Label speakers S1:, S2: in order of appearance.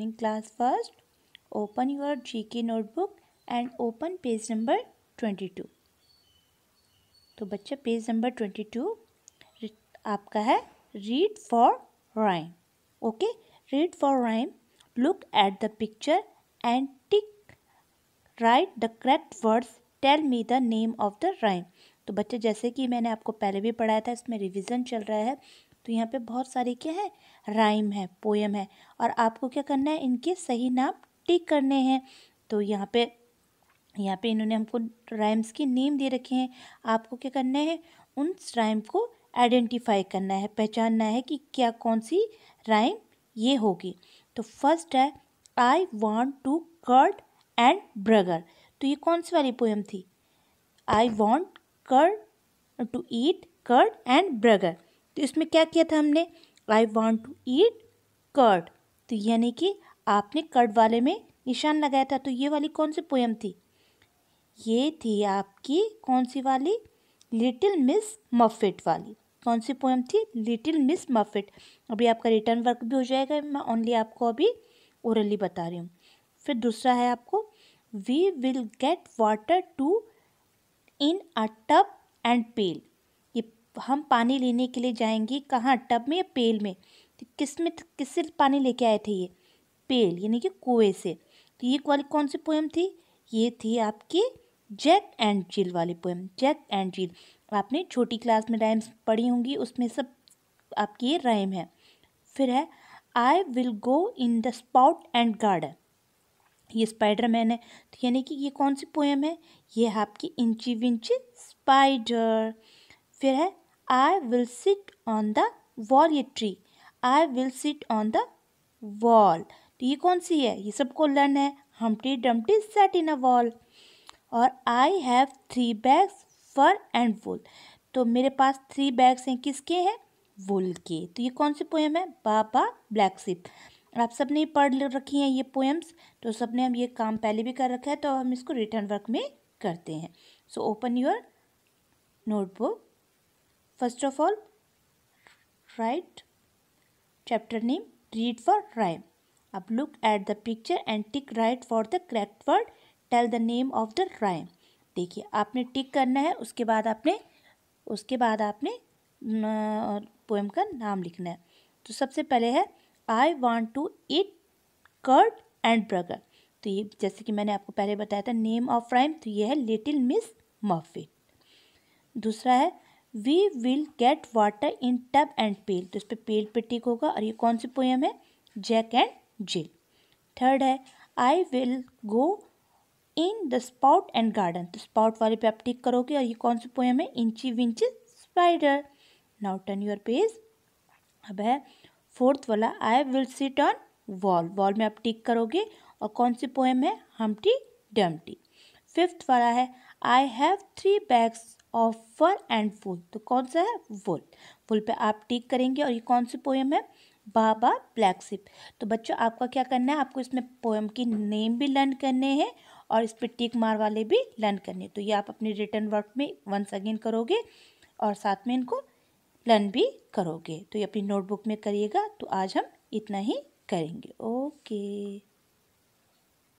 S1: In class first, open your GK notebook and open page number 22. to बच्चे page number 22 aapka hai read for rhyme okay read for rhyme look at the picture and tick write the correct words tell me the name of the rhyme तो बच्चे जैसे कि मैंने आपको पहले भी पढ़ाया था इसमें रिवीजन चल रहा है तो यहाँ पे बहुत सारी क्या है राइम है पोएम है और आपको क्या करना है इनके सही नाम टिक करने हैं तो यहाँ पे यहाँ पे इन्होंने हमको राइम्स के नेम दे रखे हैं आपको क्या करना है उन राइम को आइडेंटिफाई करना है पहचानना है कि क्या कौन सी राइम ये होगी तो फर्स्ट है I want to curd and burger तो ये कौन सी वाली पोएम थी I want curd to eat curd and burger तो इसमें क्या किया था हमने I want to eat curd तो यानी कि आपने कर्ड वाले में निशान लगाया था तो ये वाली कौन सी पोएम थी ये थी आपकी कौन सी वाली लिटिल मिस मफिट वाली कौन सी पोएम थी लिटिल मिस मफिट अभी आपका रिटर्न वर्क भी हो जाएगा मैं ओनली आपको अभी ओरली बता रही हूँ फिर दूसरा है आपको we will get water to in a tub and pail हम पानी लेने के लिए जाएंगे कहाँ टब में या पेल में तो किस में किससे पानी लेके आए थे ये पेल यानी कि कुएँ से तो ये वाली कौन सी पोएम थी ये थी आपकी जैक एंड जिल वाली पोएम जैक एंड जिल आपने छोटी क्लास में राइम्स पढ़ी होंगी उसमें सब आपकी ये राइम है फिर है I will go in the spout and garden ये स्पाइडर मैन है तो यानी कि ये कौन सी पोएम है ये है आपकी इंची विंची स्पाइडर फिर है I will sit on the wall ये tree I will sit on the wall तो ये कौन सी है ये सबको लर्न है Humpty Dumpty sat in a wall और I have three bags full and wool तो मेरे पास थ्री बैग्स हैं किसके हैं वुल के तो ये कौन सी पोएम है बाबा ब्लैक सिप आप सब ने पढ़ रखी हैं ये पोएम्स तो सब ने हम ये काम पहले भी कर रखा है तो हम इसको रिटर्न वर्क में करते हैं so open your notebook first of all write chapter name read for rhyme अब look at the picture and tick right for the correct word tell the name of the rhyme देखिए आपने टिक करना है उसके बाद आपने उसके बाद आपने पोएम का नाम लिखना है तो सबसे पहले है I want to eat curd and burger तो ये जैसे कि मैंने आपको पहले बताया था नेम ऑफ राइम तो ये है लिटिल मिस मफिन दूसरा है we will get water in tub and pail तो इस पर पेल पे टिक होगा और ये कौन सी पोएम है जैक एंड जिल थर्ड है I will go in the spout and garden तो स्पाउट वाले पे आप टिक करोगे और ये कौन सी पोएम है Incy Wincy spider now turn your page अब है फोर्थ वाला I will sit on wall wall में आप टिक करोगे और कौन सी पोएम है हमटी डमटी फिफ्थ वाला है I have three bags offer and wool तो कौन सा है वुल वुल पे आप टिक करेंगे और ये कौन सी पोएम है बाबा सिप तो बच्चों आपका क्या करना है आपको इसमें पोएम की नेम भी लर्न करने हैं और इस पर टिक मार वाले भी लर्न करने तो ये आप अपने रिटर्न वर्क में वंस अगेन करोगे और साथ में इनको लर्न भी करोगे तो ये अपनी नोटबुक में करिएगा तो आज हम इतना ही करेंगे ओके